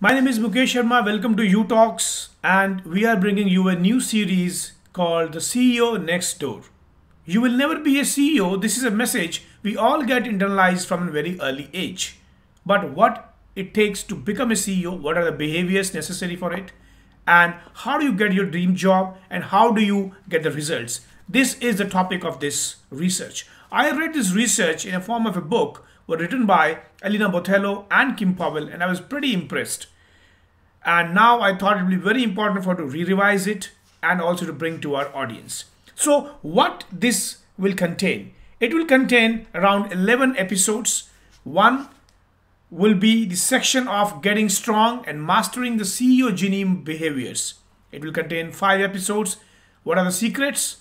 My name is Mukesh Sharma. Welcome to U Talks, and we are bringing you a new series called The CEO Next Door. You will never be a CEO. This is a message we all get internalized from a very early age. But what it takes to become a CEO, what are the behaviors necessary for it, and how do you get your dream job, and how do you get the results? This is the topic of this research. I read this research in a form of a book were written by Elena Botello and Kim Powell, and I was pretty impressed and now I thought it would be very important for to re-revise it and also to bring to our audience. So what this will contain? It will contain around 11 episodes. One will be the section of getting strong and mastering the CEO gene behaviors. It will contain five episodes. What are the secrets?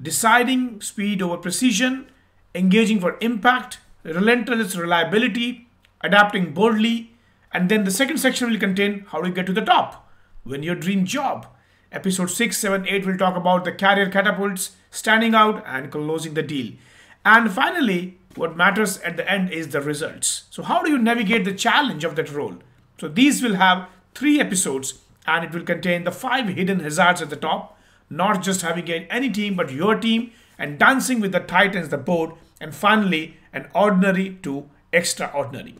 Deciding speed over precision, engaging for impact, relentless reliability, adapting boldly, and then the second section will contain how to get to the top, win your dream job. Episode 6, 7, 8 will talk about the carrier catapults, standing out, and closing the deal. And finally, what matters at the end is the results. So, how do you navigate the challenge of that role? So, these will have three episodes and it will contain the five hidden hazards at the top, not just having any team but your team, and dancing with the Titans, the board, and finally, an ordinary to extraordinary.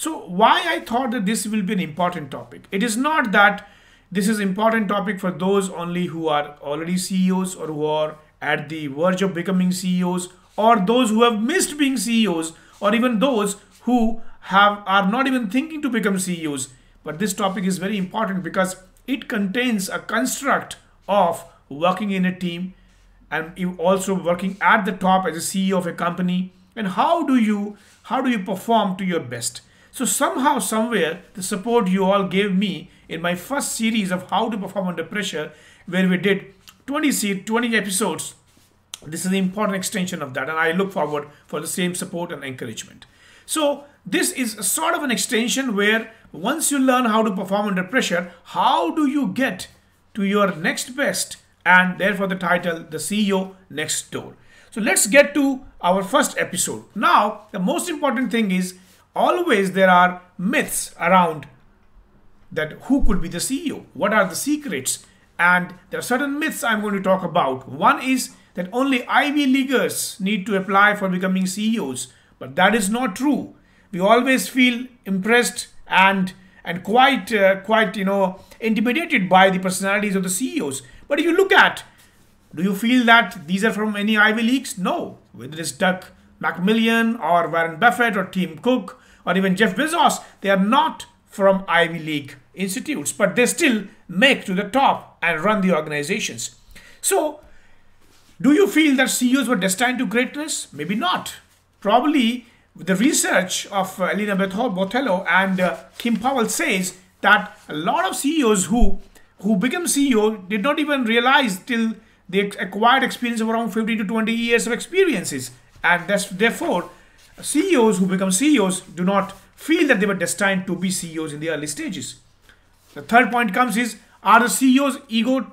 So why I thought that this will be an important topic. It is not that this is important topic for those only who are already CEOs or who are at the verge of becoming CEOs or those who have missed being CEOs or even those who have are not even thinking to become CEOs. But this topic is very important because it contains a construct of working in a team and also working at the top as a CEO of a company and how do you how do you perform to your best so somehow, somewhere, the support you all gave me in my first series of how to perform under pressure, where we did 20 20 episodes, this is an important extension of that, and I look forward for the same support and encouragement. So this is sort of an extension where once you learn how to perform under pressure, how do you get to your next best and therefore the title, The CEO Next Door. So let's get to our first episode. Now, the most important thing is always there are myths around that who could be the CEO? What are the secrets? And there are certain myths I'm going to talk about. One is that only Ivy Leaguers need to apply for becoming CEOs, but that is not true. We always feel impressed and and quite uh, quite you know intimidated by the personalities of the CEOs. But if you look at, do you feel that these are from any Ivy Leagues? No. Whether it's Duck Macmillan or Warren Buffett or Tim Cook or even Jeff Bezos, they are not from Ivy League institutes, but they still make to the top and run the organizations. So, do you feel that CEOs were destined to greatness? Maybe not. Probably the research of uh, Elena Botello and uh, Kim Powell says that a lot of CEOs who who become CEO did not even realize till they acquired experience of around 15 to 20 years of experiences and that's, therefore, CEOs who become CEOs do not feel that they were destined to be CEOs in the early stages. The third point comes is are the CEOs ego,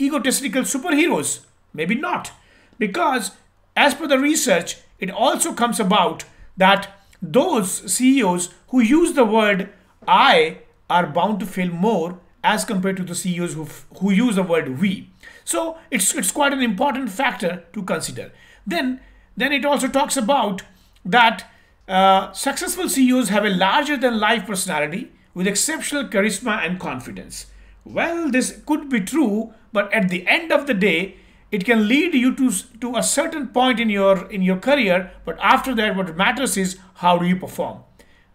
egotistical superheroes? Maybe not, because as per the research, it also comes about that those CEOs who use the word I are bound to fail more as compared to the CEOs who, who use the word we. So it's, it's quite an important factor to consider. Then then it also talks about that uh, successful CEOs have a larger than life personality with exceptional charisma and confidence. Well, this could be true, but at the end of the day, it can lead you to, to a certain point in your, in your career, but after that, what matters is how do you perform.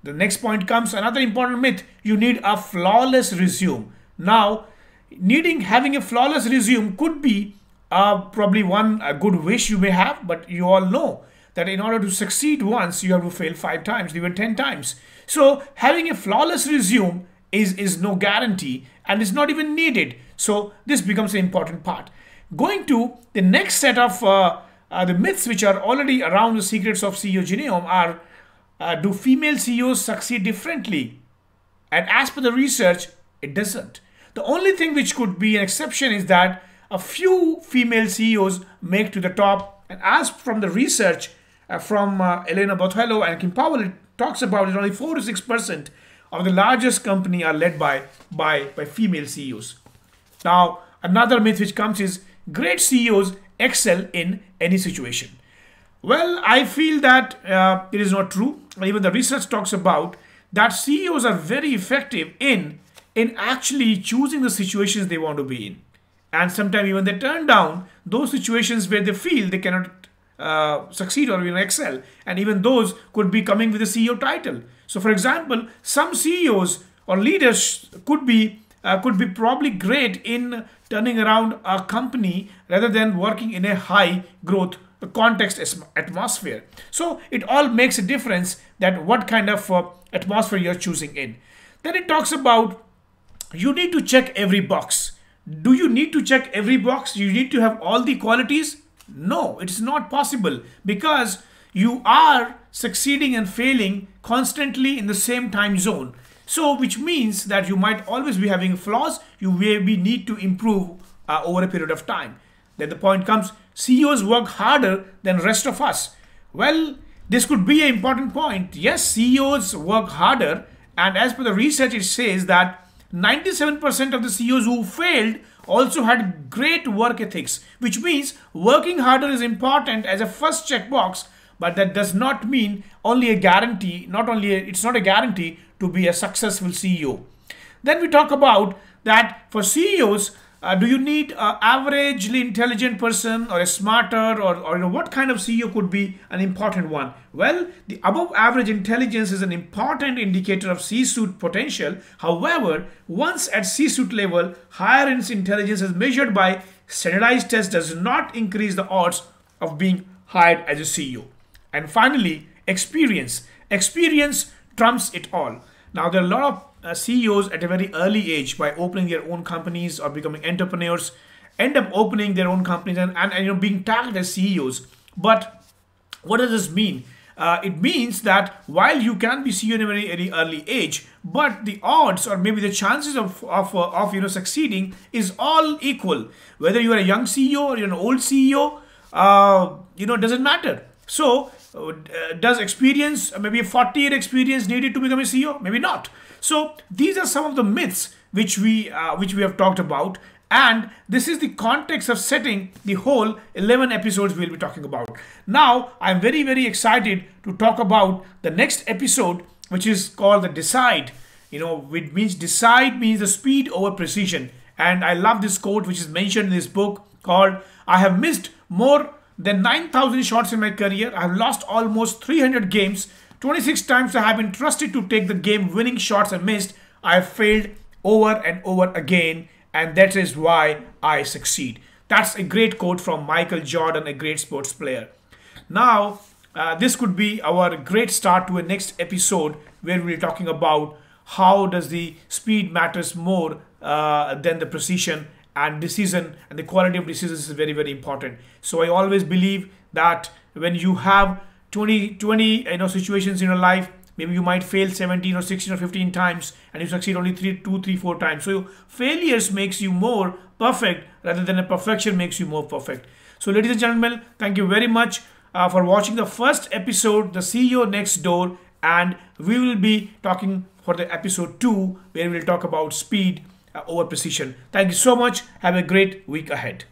The next point comes another important myth you need a flawless resume. Now, needing having a flawless resume could be uh, probably one a good wish you may have, but you all know that in order to succeed once, you have to fail five times, even 10 times. So having a flawless resume is, is no guarantee and is not even needed. So this becomes an important part. Going to the next set of uh, uh, the myths which are already around the secrets of CEO Genome are uh, do female CEOs succeed differently? And as per the research, it doesn't. The only thing which could be an exception is that a few female CEOs make to the top. And as from the research uh, from uh, Elena Botelho and Kim Powell, it talks about it only 4 to 6% of the largest company are led by, by, by female CEOs. Now, another myth which comes is great CEOs excel in any situation. Well, I feel that uh, it is not true. Even the research talks about that CEOs are very effective in in actually choosing the situations they want to be in and sometimes even they turn down those situations where they feel they cannot uh, succeed or even excel and even those could be coming with a ceo title so for example some ceos or leaders could be uh, could be probably great in turning around a company rather than working in a high growth context atmosphere so it all makes a difference that what kind of uh, atmosphere you're choosing in then it talks about you need to check every box do you need to check every box? You need to have all the qualities? No, it is not possible because you are succeeding and failing constantly in the same time zone. So, which means that you might always be having flaws. You maybe need to improve uh, over a period of time. Then the point comes, CEOs work harder than rest of us. Well, this could be an important point. Yes, CEOs work harder. And as per the research, it says that 97% of the CEOs who failed also had great work ethics, which means working harder is important as a first checkbox, but that does not mean only a guarantee, not only a, it's not a guarantee to be a successful CEO. Then we talk about that for CEOs, uh, do you need an averagely intelligent person or a smarter or, or you know, what kind of CEO could be an important one? Well, the above average intelligence is an important indicator of C-suite potential. However, once at C-suite level, higher intelligence as measured by standardized tests does not increase the odds of being hired as a CEO. And finally, experience. Experience trumps it all. Now, there are a lot of uh, CEOs at a very early age by opening their own companies or becoming entrepreneurs end up opening their own companies and, and, and you know being tagged as CEOs. But what does this mean? Uh, it means that while you can be CEO at a very, very early age, but the odds or maybe the chances of of, uh, of you know succeeding is all equal. Whether you are a young CEO or you're an old CEO, uh, you know doesn't matter. So uh, does experience, uh, maybe 40 year experience needed to become a CEO? Maybe not. So these are some of the myths which we, uh, which we have talked about and this is the context of setting the whole 11 episodes we'll be talking about now i'm very very excited to talk about the next episode which is called the decide you know it means decide means the speed over precision and i love this quote which is mentioned in this book called i have missed more than 9,000 shots in my career. I've lost almost 300 games. 26 times I have been trusted to take the game winning shots and missed. I've failed over and over again, and that is why I succeed. That's a great quote from Michael Jordan, a great sports player. Now, uh, this could be our great start to a next episode where we're talking about how does the speed matters more uh, than the precision and decision and the quality of decisions is very very important so i always believe that when you have 20 20 you know situations in your life maybe you might fail 17 or 16 or 15 times and you succeed only 3 2 3 4 times so failures makes you more perfect rather than a perfection makes you more perfect so ladies and gentlemen thank you very much uh, for watching the first episode the ceo next door and we will be talking for the episode 2 where we'll talk about speed uh, over precision. Thank you so much. Have a great week ahead.